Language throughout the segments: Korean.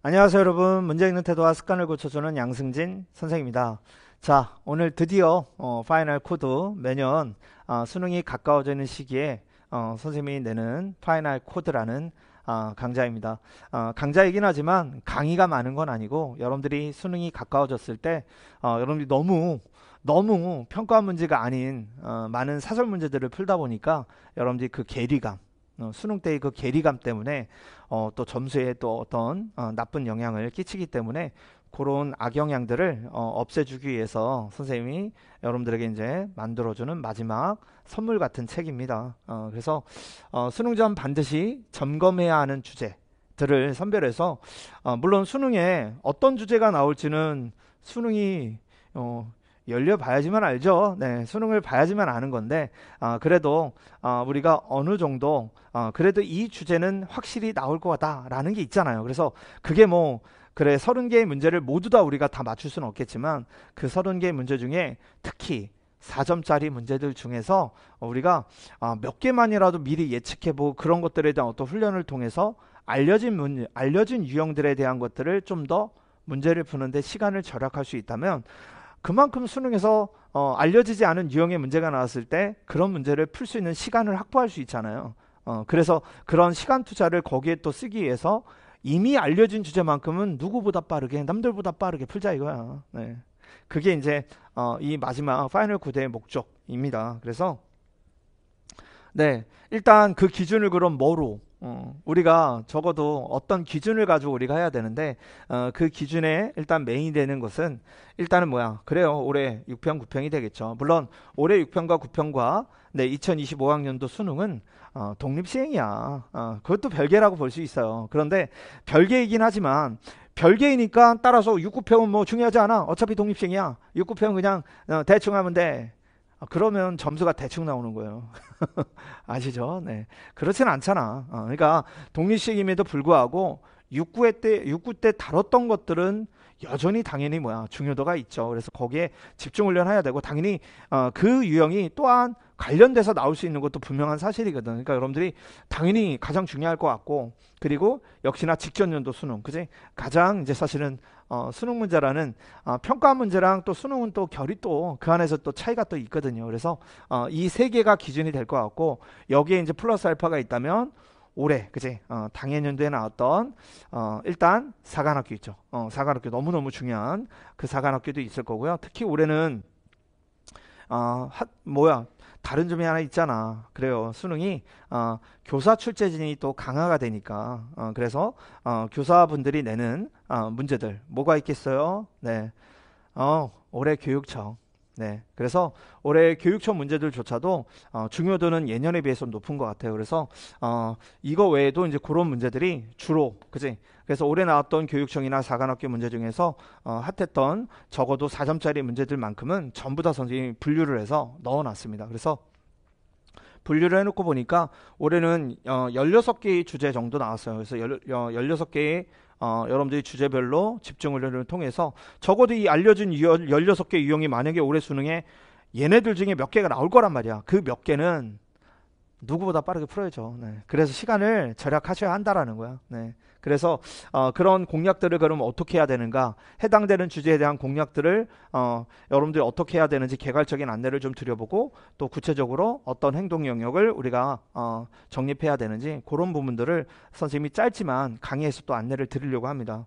안녕하세요 여러분 문제 읽는 태도와 습관을 고쳐주는 양승진 선생입니다 자 오늘 드디어 어, 파이널 코드 매년 어, 수능이 가까워져있는 시기에 어, 선생님이 내는 파이널 코드라는 아, 강좌입니다 아, 강좌이긴 하지만 강의가 많은 건 아니고 여러분들이 수능이 가까워졌을 때 어, 여러분들이 너무 너무 평가 문제가 아닌 어, 많은 사설 문제들을 풀다 보니까 여러분들이 그 괴리감 어, 수능 때의 그 괴리감 때문에 어, 또 점수에 또 어떤 어, 나쁜 영향을 끼치기 때문에 그런 악영향들을 어, 없애주기 위해서 선생님이 여러분들에게 이제 만들어주는 마지막 선물 같은 책입니다. 어, 그래서 어, 수능 전 반드시 점검해야 하는 주제들을 선별해서 어, 물론 수능에 어떤 주제가 나올지는 수능이 어, 열려봐야지만 알죠. 네, 수능을 봐야지만 아는 건데 아, 그래도 아, 우리가 어느 정도 아, 그래도 이 주제는 확실히 나올 것 같다라는 게 있잖아요. 그래서 그게 뭐 그래 서른 개의 문제를 모두 다 우리가 다 맞출 수는 없겠지만 그 서른 개의 문제 중에 특히 4점짜리 문제들 중에서 우리가 몇 개만이라도 미리 예측해보고 그런 것들에 대한 어떤 훈련을 통해서 알려진 문, 알려진 유형들에 대한 것들을 좀 더 문제를 푸는데 시간을 절약할 수 있다면 그만큼 수능에서 어, 알려지지 않은 유형의 문제가 나왔을 때 그런 문제를 풀 수 있는 시간을 확보할 수 있잖아요. 어, 그래서 그런 시간 투자를 거기에 또 쓰기 위해서 이미 알려진 주제만큼은 누구보다 빠르게 남들보다 빠르게 풀자 이거야. 네. 그게 이제 어, 이 마지막 파이널 구대의 목적입니다. 그래서 네 일단 그 기준을 그럼 뭐로 어, 우리가 적어도 어떤 기준을 가지고 우리가 해야 되는데 어, 그 기준에 일단 메인이 되는 것은 일단은 뭐야 그래요 올해 6평 9평이 되겠죠 물론 올해 6평과 9평과 네, 2025학년도 수능은 어, 독립시행이야 어, 그것도 별개라고 볼 수 있어요 그런데 별개이긴 하지만 별개이니까 따라서 6, 9평은 뭐 중요하지 않아 어차피 독립시행이야 6, 9평 그냥 어, 대충 하면 돼 아, 그러면 점수가 대충 나오는 거예요. 아시죠? 네. 그렇진 않잖아. 어, 그러니까 독립식임에도 불구하고 육구회 때 육구 때 다뤘던 것들은 여전히 당연히 뭐야 중요도가 있죠. 그래서 거기에 집중 훈련해야 되고 당연히 어, 그 유형이 또한 관련돼서 나올 수 있는 것도 분명한 사실이거든. 그러니까 여러분들이 당연히 가장 중요할 것 같고 그리고 역시나 직전연도 수능 그지 가장 이제 사실은 어, 수능 문제라는 어, 평가 문제랑 또 수능은 또 결이 또 그 안에서 또 차이가 또 있거든요. 그래서 어, 이 세 개가 기준이 될 것 같고 여기에 이제 플러스 알파가 있다면 올해 그지 어, 당해년도에 나왔던 어, 일단 사관학교 있죠. 어, 사관학교 너무 너무 중요한 그 사관학교도 있을 거고요. 특히 올해는 어, 하, 뭐야 다른 점이 하나 있잖아. 그래요. 수능이 어, 교사 출제진이 또 강화가 되니까 어, 그래서 어, 교사분들이 내는 어, 문제들 뭐가 있겠어요? 네, 어, 올해 교육청 네, 그래서 올해 교육청 문제들조차도 어, 중요도는 예년에 비해서 높은 것 같아요. 그래서 어, 이거 외에도 이제 그런 문제들이 주로, 그지? 그래서 올해 나왔던 교육청이나 사관학교 문제 중에서 어, 핫했던 적어도 4점짜리 문제들만큼은 전부 다 선생님이 분류를 해서 넣어놨습니다. 그래서 분류를 해놓고 보니까 올해는 어, 16개의 주제 정도 나왔어요. 그래서 열, 어, 16개의 어, 여러분들이 주제별로 집중 훈련을 통해서 적어도 이알려진 16개 유형이 만약에 올해 수능에 얘네들 중에 몇 개가 나올 거란 말이야. 그 몇 개는 누구보다 빠르게 풀어야죠. 네. 그래서 시간을 절약하셔야 한다라는 거야. 네. 그래서 어, 그런 공약들을 그럼 어떻게 해야 되는가? 해당되는 주제에 대한 공약들을 어, 여러분들이 어떻게 해야 되는지 개괄적인 안내를 좀 드려보고 또 구체적으로 어떤 행동 영역을 우리가 어, 정립해야 되는지 그런 부분들을 선생님이 짧지만 강의에서 또 안내를 드리려고 합니다.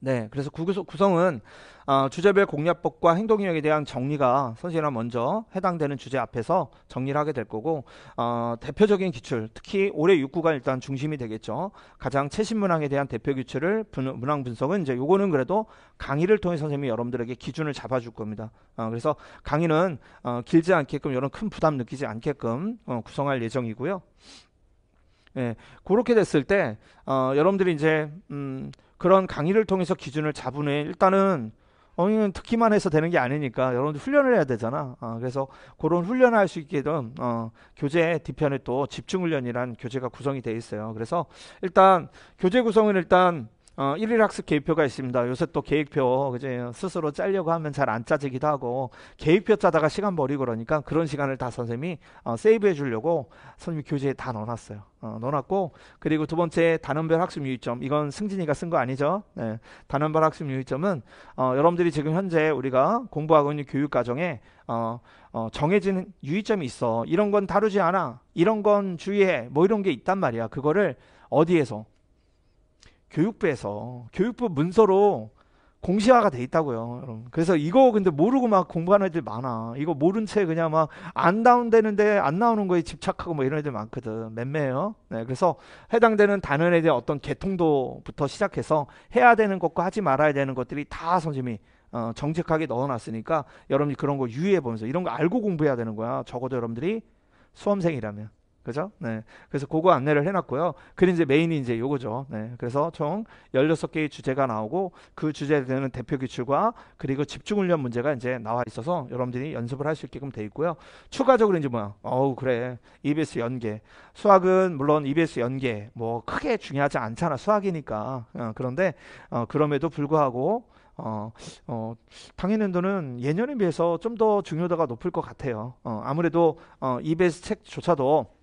네, 그래서 구성은 구 어, 주제별 공략법과 행동력에 대한 정리가 선생님이 먼저 해당되는 주제 앞에서 정리를 하게 될 거고 어, 대표적인 기출, 특히 올해 6구가 일단 중심이 되겠죠. 가장 최신 문항에 대한 대표 기출을 분, 문항 분석은 이제 요거는 그래도 강의를 통해 선생님이 여러분들에게 기준을 잡아줄 겁니다. 어, 그래서 강의는 어, 길지 않게끔 이런 큰 부담 느끼지 않게끔 어, 구성할 예정이고요. 예, 그렇게 됐을 때 어, 여러분들이 이제 음, 그런 강의를 통해서 기준을 잡은 후에 일단은 어휘는 듣기만 해서 되는 게 아니니까 여러분들 훈련을 해야 되잖아. 어, 그래서 그런 훈련을 할 수 있게끔 어, 교재 뒤편에 또 집중 훈련이란 교재가 구성이 돼 있어요. 그래서 일단 교재 구성은 일단 어, 1일 학습 계획표가 있습니다. 요새 또 계획표 그제 스스로 짜려고 하면 잘 안 짜지기도 하고 계획표 짜다가 시간 버리고 그러니까 그런 시간을 다 선생님이 어, 세이브해 주려고 선생님 교재에 다 넣어놨어요. 어, 넣어놨고 그리고 두 번째 단원별 학습 유의점 이건 승진이가 쓴 거 아니죠? 네. 단원별 학습 유의점은 어, 여러분들이 지금 현재 우리가 공부하고 있는 교육 과정에 어, 어, 정해진 유의점이 있어. 이런 건 다루지 않아. 이런 건 주의해. 뭐 이런 게 있단 말이야. 그거를 어디에서 교육부에서 교육부 문서로 공시화가 돼 있다고요. 여러분. 그래서 이거 근데 모르고 막 공부하는 애들 많아. 이거 모른 채 그냥 막 안 다운되는데 안 나오는 거에 집착하고 뭐 이런 애들 많거든. 맴매해요. 네, 그래서 해당되는 단원에 대한 어떤 개통도부터 시작해서 해야 되는 것과 하지 말아야 되는 것들이 다 선생님이 어, 정직하게 넣어놨으니까 여러분이 그런 거 유의해 보면서 이런 거 알고 공부해야 되는 거야. 적어도 여러분들이 수험생이라면. 그죠? 네. 그래서 그거 안내를 해놨고요. 그리고 이제 메인이 이제 요거죠. 네. 그래서 총 16개의 주제가 나오고 그 주제에 대한 대표 기출과 그리고 집중훈련 문제가 이제 나와 있어서 여러분들이 연습을 할 수 있게끔 돼 있고요. 추가적으로 이제 뭐야? 어우, 그래. EBS 연계. 수학은 물론 EBS 연계 뭐 크게 중요하지 않잖아. 수학이니까. 어, 그런데 어, 그럼에도 불구하고 어, 어, 당해낸도는 예년에 비해서 좀 더 중요도가 높을 것 같아요. 어, 아무래도 어, EBS 책조차도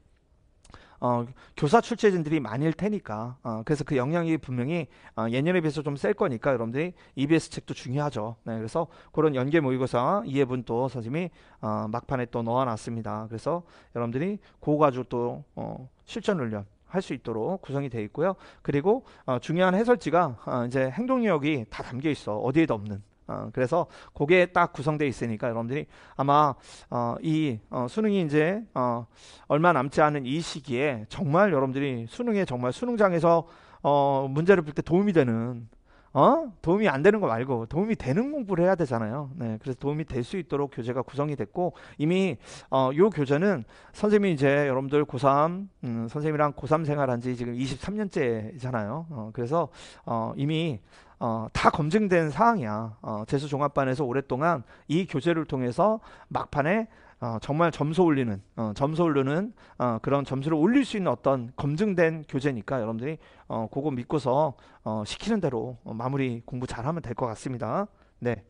어, 교사 출제진들이 많을 테니까 어, 그래서 그 영향이 분명히 어, 예년에 비해서 좀 셀 거니까 여러분들이 EBS 책도 중요하죠. 네, 그래서 그런 연계 모의고사 이해분 또 선생님이 어, 막판에 또 넣어놨습니다. 그래서 여러분들이 그거 가지고 또 어, 실전 훈련 할 수 있도록 구성이 되어 있고요. 그리고 어, 중요한 해설지가 어, 이제 행동력이 다 담겨 있어 어디에도 없는 어, 그래서 그게 딱 구성되어 있으니까 여러분들이 아마 어, 이 어, 수능이 이제 어, 얼마 남지 않은 이 시기에 정말 여러분들이 수능에 정말 수능장에서 어, 문제를 풀 때 도움이 되는 어? 도움이 안 되는 거 말고 도움이 되는 공부를 해야 되잖아요. 네, 그래서 도움이 될 수 있도록 교재가 구성이 됐고 이미 어, 요 교재는 선생님이 이제 여러분들 고3 음, 선생님이랑 고3 생활한 지 지금 23년째잖아요. 어, 그래서 어, 이미 어, 다 검증된 사항이야. 어, 재수종합반에서 오랫동안 이 교재를 통해서 막판에 어, 정말 점수 올리는 어, 점수 올리는 어, 그런 점수를 올릴 수 있는 어떤 검증된 교재니까 여러분들이 어, 그거 믿고서 어, 시키는 대로 마무리 공부 잘하면 될 것 같습니다. 네.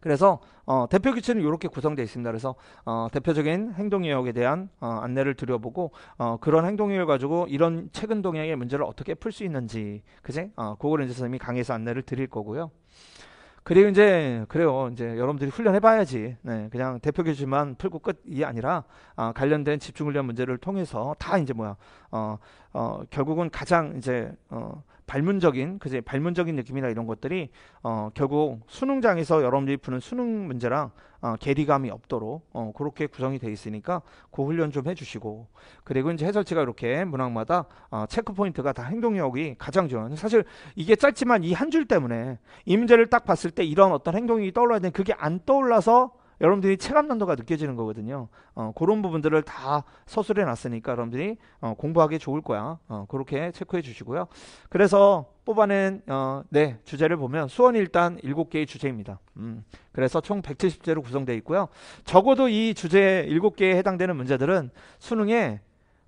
그래서 어, 대표 규칙은 이렇게 구성되어 있습니다. 그래서 어, 대표적인 행동 요역에 대한 어, 안내를 드려보고 어, 그런 행동 요역 가지고 이런 최근 동향의 문제를 어떻게 풀 수 있는지 그제 어, 그거를 이제 선생님이 강의에서 안내를 드릴 거고요. 그리고 이제 그래요. 이제 여러분들이 훈련해 봐야지. 네, 그냥 대표 교실만 풀고 끝이 아니라 아, 관련된 집중 훈련 문제를 통해서 다 이제 뭐야? 어, 어 결국은 가장 이제 어 발문적인 그제 발문적인 느낌이나 이런 것들이 어 결국 수능장에서 여러분들이 푸는 수능 문제랑 어, 괴리감이 없도록 어, 그렇게 구성이 돼 있으니까 그 훈련 좀 해주시고 그리고 이제 해설지가 이렇게 문항마다 어, 체크 포인트가 다 행동력이 가장 중요한 사실 이게 짧지만 이 한 줄 때문에 이 문제를 딱 봤을 때 이런 어떤 행동이 떠올라야 되는 그게 안 떠올라서 여러분들이 체감난도가 느껴지는 거거든요. 어, 그런 부분들을 다 서술해 놨으니까 여러분들이 어, 공부하기 좋을 거야. 어, 그렇게 체크해 주시고요. 그래서 뽑아낸 어, 네 주제를 보면 수원이 일단 7개의 주제입니다. 음, 그래서 총 170제로 구성되어 있고요. 적어도 이 주제 7개에 해당되는 문제들은 수능에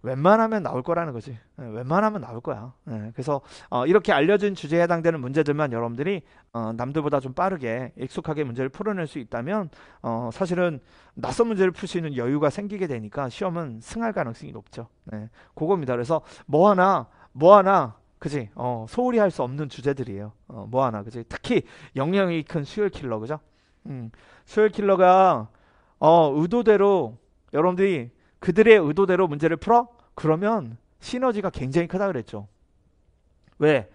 웬만하면 나올 거라는 거지. 예, 웬만하면 나올 거야. 예, 그래서 어, 이렇게 알려진 주제에 해당되는 문제들만 여러분들이 어, 남들보다 좀 빠르게 익숙하게 문제를 풀어낼 수 있다면 어, 사실은 낯선 문제를 풀 수 있는 여유가 생기게 되니까 시험은 승할 가능성이 높죠. 예, 그겁니다. 그래서 뭐 하나 뭐 하나 그지? 어, 소홀히 할 수 없는 주제들이에요. 어, 뭐 하나 그지? 특히 영향이 큰 수요일 킬러 그죠? 음, 수요일 킬러가 어, 의도대로 여러분들이 그들의 의도대로 문제를 풀어 그러면 시너지가 굉장히 크다 그랬죠. 왜?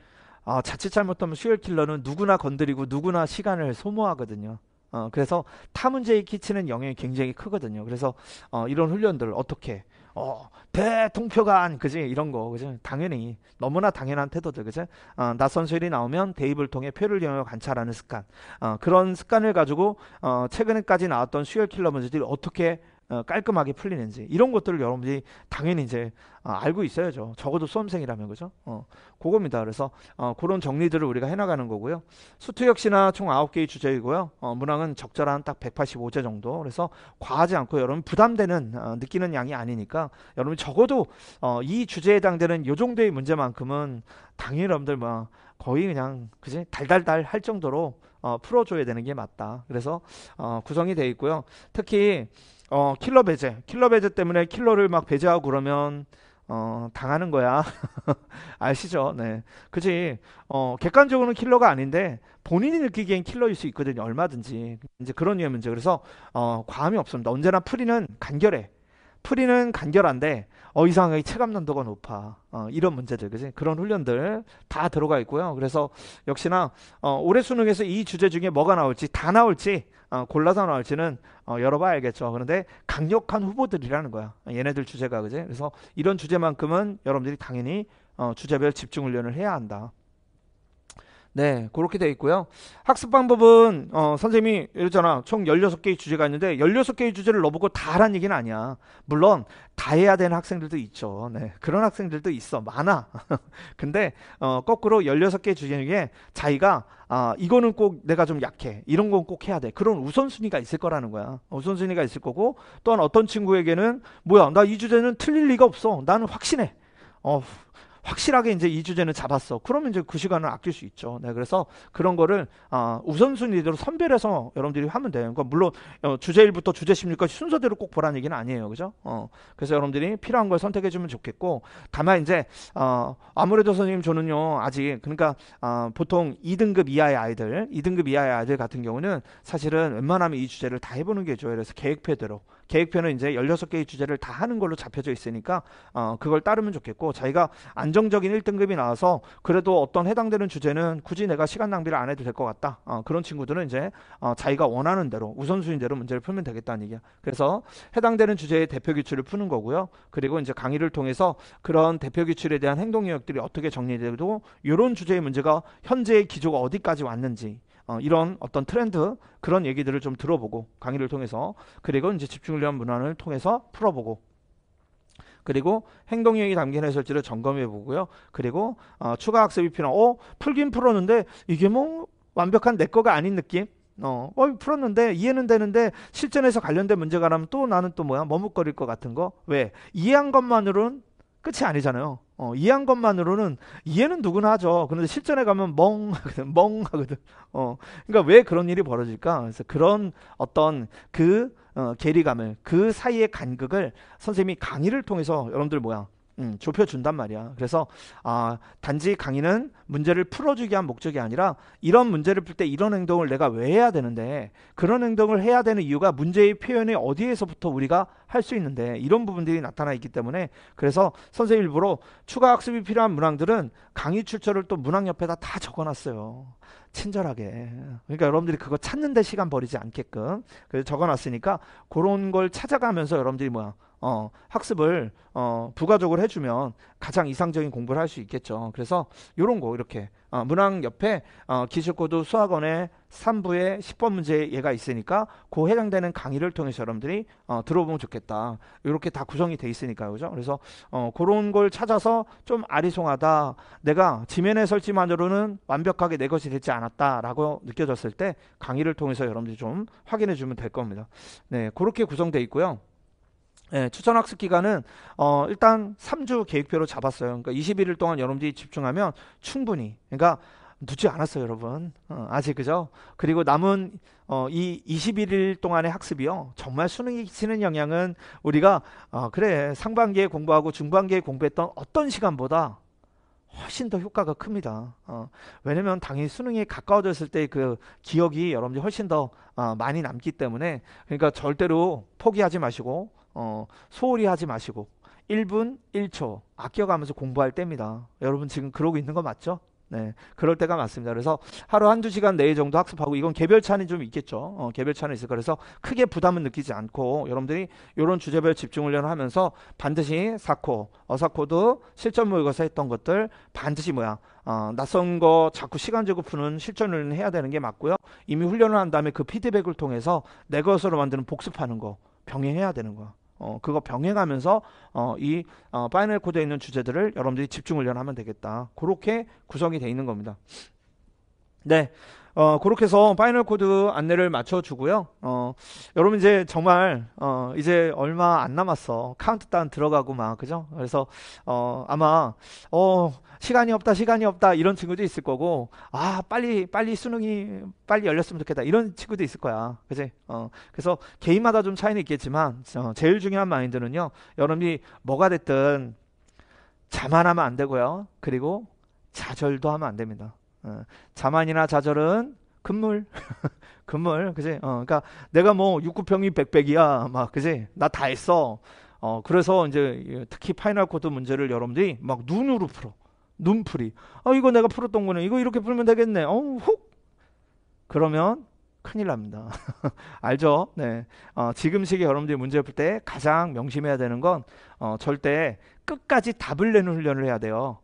아, 자칫 잘못하면 슈얼 킬러는 누구나 건드리고 누구나 시간을 소모하거든요. 어, 그래서 타 문제에 끼치는 영향이 굉장히 크거든요. 그래서 어, 이런 훈련들 어떻게 어, 대통표간 그지 이런 거 그지 당연히 너무나 당연한 태도들 그지 어, 낯선 소이 나오면 대입을 통해 표를 이 영역 관찰하는 습관 어, 그런 습관을 가지고 어, 최근까지 나왔던 수혈 킬러 문제들이 어떻게 어, 깔끔하게 풀리는지 이런 것들을 여러분들이 당연히 이제 어, 알고 있어야죠. 적어도 수험생이라면 그죠? 어, 그겁니다. 그래서 어, 그런 정리들을 우리가 해나가는 거고요. 수투 역시나 총 9개의 주제이고요. 어, 문항은 적절한 딱 185제 정도. 그래서 과하지 않고 여러분 부담되는 어, 느끼는 양이 아니니까 여러분 적어도 어, 이 주제에 해당되는 요 정도의 문제만큼은 당연히 여러분들 뭐 거의 그냥 그지 달달달 할 정도로 어, 풀어줘야 되는 게 맞다. 그래서 어, 구성이 돼 있고요. 특히 어, 킬러 배제. 킬러 배제 때문에 킬러를 막 배제하고 그러면 어, 당하는 거야. 아시죠? 네. 그지? 어, 객관적으로는 킬러가 아닌데, 본인이 느끼기엔 킬러일 수 있거든요. 얼마든지. 이제 그런 유의 문제. 그래서, 어, 과함이 없습니다. 언제나 프리는 간결해. 프리는 간결한데, 어, 이상하게 체감난도가 높아. 어, 이런 문제들, 그지? 그런 훈련들 다 들어가 있고요. 그래서, 역시나, 어, 올해 수능에서 이 주제 중에 뭐가 나올지, 다 나올지, 어, 골라서 나올지는 어, 열어봐야 알겠죠. 그런데 강력한 후보들이라는 거야. 얘네들 주제가 그지? 그래서 이런 주제만큼은 여러분들이 당연히 어, 주제별 집중 훈련을 해야 한다. 네, 그렇게 되어 있고요. 학습 방법은 어, 선생님이 이랬잖아. 총 16개의 주제가 있는데 16개의 주제를 넣어보고 다 하란 얘기는 아니야. 물론 다 해야 되는 학생들도 있죠. 네, 그런 학생들도 있어. 많아. 근데 어, 거꾸로 16개의 주제 중에 자기가 아, 이거는 꼭 내가 좀 약해. 이런 건 꼭 해야 돼. 그런 우선순위가 있을 거라는 거야. 우선순위가 있을 거고 또한 어떤 친구에게는 뭐야, 나 이 주제는 틀릴 리가 없어. 나는 확신해. 어, 확실하게 이제 이 주제는 잡았어. 그러면 이제 그 시간을 아낄 수 있죠. 네, 그래서 그런 거를 아, 우선순위대로 선별해서 여러분들이 하면 돼요. 그러니까 물론 어, 주제 1부터 주제 1 0까지 순서대로 꼭 보라는 얘기는 아니에요. 그죠? 어, 그래서 여러분들이 필요한 걸 선택해 주면 좋겠고 다만 이제 어, 아무래도 선생님 저는요. 아직 그러니까 어, 보통 2등급 이하의 아이들, 2등급 이하의 아이들 같은 경우는 사실은 웬만하면 이 주제를 다 해보는 게 좋아요. 그래서 계획표대로 계획표는 이제 16개의 주제를 다 하는 걸로 잡혀져 있으니까 어, 그걸 따르면 좋겠고 자기가 안정적인 1등급이 나와서 그래도 어떤 해당되는 주제는 굳이 내가 시간 낭비를 안 해도 될 것 같다. 어, 그런 친구들은 이제 어, 자기가 원하는 대로 우선순위대로 문제를 풀면 되겠다는 얘기야. 그래서 해당되는 주제의 대표 기출을 푸는 거고요. 그리고 이제 강의를 통해서 그런 대표 기출에 대한 행동 영역들이 어떻게 정리되고 이런 주제의 문제가 현재의 기조가 어디까지 왔는지 어, 이런 어떤 트렌드 그런 얘기들을 좀 들어보고 강의를 통해서 그리고 이제 집중을 위한 문항을 통해서 풀어보고 그리고 행동력이 담긴 해설지를 점검해 보고요. 그리고 어, 추가 학습이 필요한 어 풀긴 풀었는데 이게 뭐 완벽한 내 거가 아닌 느낌 어, 어, 풀었는데 이해는 되는데 실전에서 관련된 문제가 나면 또 나는 또 뭐야 머뭇거릴 것 같은 거 왜 이해한 것만으로는 끝이 아니잖아요 어, 이해한 것만으로는 이해는 누구나 하죠. 그런데 실전에 가면 멍하거든, 멍하거든. 어, 그러니까 왜 그런 일이 벌어질까? 그래서 그런 어떤 그 어, 괴리감을 그 사이의 간극을 선생님이 강의를 통해서 여러분들 뭐야 음, 좁혀준단 말이야. 그래서 아, 단지 강의는 문제를 풀어주기 위한 목적이 아니라 이런 문제를 풀 때 이런 행동을 내가 왜 해야 되는데 그런 행동을 해야 되는 이유가 문제의 표현이 어디에서부터 우리가 할 수 있는데 이런 부분들이 나타나 있기 때문에 그래서 선생님 일부러 추가 학습이 필요한 문항들은 강의 출처를 또 문항 옆에다 다 적어놨어요. 친절하게. 그러니까 여러분들이 그거 찾는 데 시간 버리지 않게끔 그래서 적어놨으니까 그런 걸 찾아가면서 여러분들이 뭐야 어, 학습을 어, 부가적으로 해주면 가장 이상적인 공부를 할 수 있겠죠. 그래서 이런 거 이렇게 어, 문항 옆에 어, 기술코드 수학원의 3부에 10번 문제 얘가 있으니까 그 해당되는 강의를 통해서 여러분들이 어, 들어보면 좋겠다. 이렇게 다 구성이 돼 있으니까요. 그죠? 그래서 어, 그런 걸 찾아서 좀 아리송하다. 내가 지면의 설치만으로는 완벽하게 내 것이 되지 않았다라고 느껴졌을 때 강의를 통해서 여러분들이 좀 확인해 주면 될 겁니다. 네, 그렇게 구성돼 있고요. 예, 추천 학습 기간은 어, 일단 3주 계획표로 잡았어요. 그러니까 21일 동안 여러분들이 집중하면 충분히. 그러니까 늦지 않았어요, 여러분. 어, 아직 그죠? 그리고 남은 어, 이 21일 동안의 학습이요. 정말 수능이 끼치는 영향은 우리가 어, 그래 상반기에 공부하고 중반기에 공부했던 어떤 시간보다 훨씬 더 효과가 큽니다. 어, 왜냐면 당연히 수능이 가까워졌을 때 그 기억이 여러분들 훨씬 더 어, 많이 남기 때문에 그러니까 절대로 포기하지 마시고 어, 소홀히 하지 마시고 1분 1초 아껴가면서 공부할 때입니다. 여러분 지금 그러고 있는 거 맞죠? 네, 그럴 때가 맞습니다. 그래서 하루 한두 시간 내에 정도 학습하고 이건 개별 차는 좀 있겠죠. 어, 개별 차는 있을 거 그래서 크게 부담은 느끼지 않고 여러분들이 이런 주제별 집중 훈련을 하면서 반드시 사코, 어사코도 실전 모의고사 했던 것들 반드시 뭐야 어, 낯선 거 자꾸 시간 제고 푸는 실전을 해야 되는 게 맞고요. 이미 훈련을 한 다음에 그 피드백을 통해서 내 것으로 만드는 복습하는 거 병행해야 되는 거. 어, 그거 병행하면서 어, 이 어, 파이널 코드에 있는 주제들을 여러분들이 집중 훈련하면 되겠다. 그렇게 구성이 되어 있는 겁니다. 네. 어, 그렇게 해서 파이널 코드 안내를 맞춰주고요. 어, 여러분 이제 정말, 어, 이제 얼마 안 남았어. 카운트다운 들어가고 막, 그죠? 그래서, 어, 아마, 어, 시간이 없다, 시간이 없다, 이런 친구도 있을 거고, 아, 빨리, 빨리 수능이 빨리 열렸으면 좋겠다, 이런 친구도 있을 거야. 그지? 어, 그래서 개인마다 좀 차이는 있겠지만, 어, 제일 중요한 마인드는요, 여러분이 뭐가 됐든 자만하면 안 되고요. 그리고 좌절도 하면 안 됩니다. 어, 자만이나 좌절은 금물, 금물, 그지? 어, 그니까 내가 뭐 육구평이 백백이야, 막 그지? 나 다 했어. 어, 그래서 이제 특히 파이널 코드 문제를 여러분들이 막 눈으로 풀어, 눈풀이. 어, 이거 내가 풀었던 거는 이거 이렇게 풀면 되겠네. 어, 훅. 그러면 큰일 납니다. 알죠? 네. 어, 지금 시기 여러분들이 문제 풀 때 가장 명심해야 되는 건 어, 절대 끝까지 답을 내는 훈련을 해야 돼요.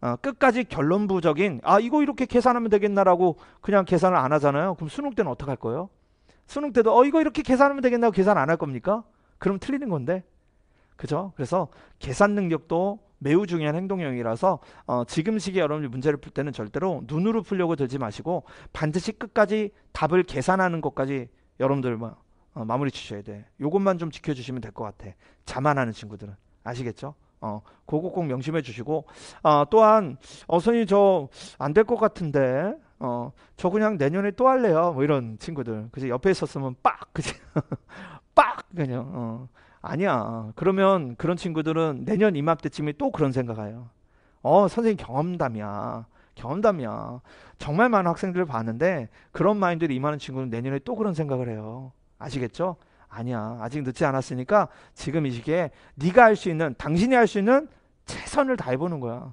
어, 끝까지 결론부적인 아 이거 이렇게 계산하면 되겠나라고 그냥 계산을 안 하잖아요. 그럼 수능 때는 어떡할 거예요? 수능 때도 어 이거 이렇게 계산하면 되겠나고 계산 안 할 겁니까? 그럼 틀리는 건데. 그죠? 그래서 계산 능력도 매우 중요한 행동형이라서 어, 지금 시기에 여러분이 문제를 풀 때는 절대로 눈으로 풀려고 들지 마시고 반드시 끝까지 답을 계산하는 것까지 여러분들 마, 어, 마무리 치셔야 돼. 요것만 좀 지켜주시면 될 것 같아. 자만하는 친구들은 아시겠죠? 어, 그거 꼭 명심해 주시고 어, 또한 어, 선생님 저 안 될 것 같은데 어, 저 그냥 내년에 또 할래요 뭐 이런 친구들 그지 옆에 있었으면 빡 그지 빡 그냥 어, 아니야 그러면 그런 친구들은 내년 이맘때쯤에 또 그런 생각해요 어 선생님 경험담이야 경험담이야 정말 많은 학생들을 봤는데 그런 마인드를 임하는 친구는 내년에 또 그런 생각을 해요 아시겠죠 아니야. 아직 늦지 않았으니까 지금 이 시기에 네가 할 수 있는 당신이 할 수 있는 최선을 다해 보는 거야.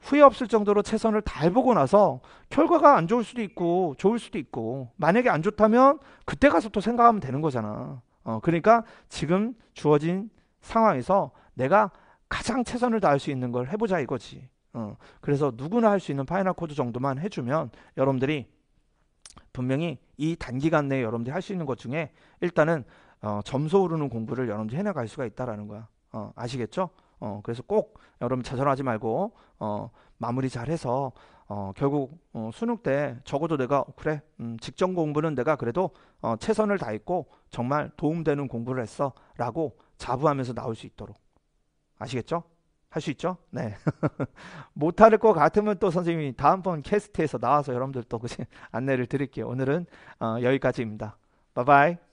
후회 없을 정도로 최선을 다해보고 나서 결과가 안 좋을 수도 있고 좋을 수도 있고 만약에 안 좋다면 그때 가서 또 생각하면 되는 거잖아. 어, 그러니까 지금 주어진 상황에서 내가 가장 최선을 다할 수 있는 걸 해보자 이거지. 어, 그래서 누구나 할 수 있는 파이널 코드 정도만 해주면 여러분들이 분명히 이 단기간 내에 여러분들이 할 수 있는 것 중에 일단은 어, 점수 오르는 공부를 여러분들이 해나갈 수가 있다라는 거야. 어, 아시겠죠? 어, 그래서 꼭 여러분 자절하지 말고 어, 마무리 잘해서 어, 결국 어, 수능 때 적어도 내가 그래 음, 직전 공부는 내가 그래도 어, 최선을 다했고 정말 도움되는 공부를 했어라고 자부하면서 나올 수 있도록 아시겠죠? 할수 있죠? 네. 못할 것 같으면 또 선생님이 다음번 캐스트에서 나와서 여러분들 또 그치? 안내를 드릴게요. 오늘은 어, 여기까지입니다. 바이바이.